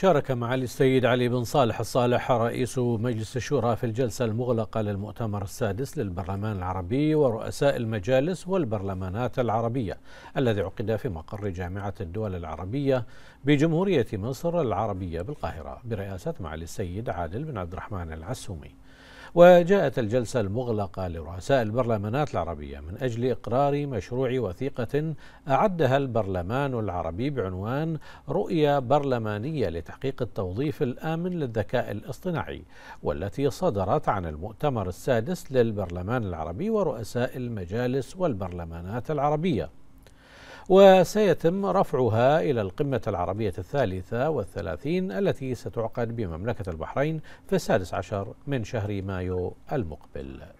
شارك معالي السيد علي بن صالح الصالح رئيس مجلس الشورى في الجلسة المغلقة للمؤتمر السادس للبرلمان العربي ورؤساء المجالس والبرلمانات العربية الذي عقد في مقر جامعة الدول العربية بجمهورية مصر العربية بالقاهرة برئاسة معالي السيد عادل بن عبد الرحمن العسومي وجاءت الجلسة المغلقة لرؤساء البرلمانات العربية من أجل إقرار مشروع وثيقة أعدها البرلمان العربي بعنوان رؤية برلمانية لتحقيق التوظيف الآمن للذكاء الاصطناعي والتي صدرت عن المؤتمر السادس للبرلمان العربي ورؤساء المجالس والبرلمانات العربية وسيتم رفعها إلى القمة العربية الثالثة والثلاثين التي ستعقد بمملكة البحرين في السادس عشر من شهر مايو المقبل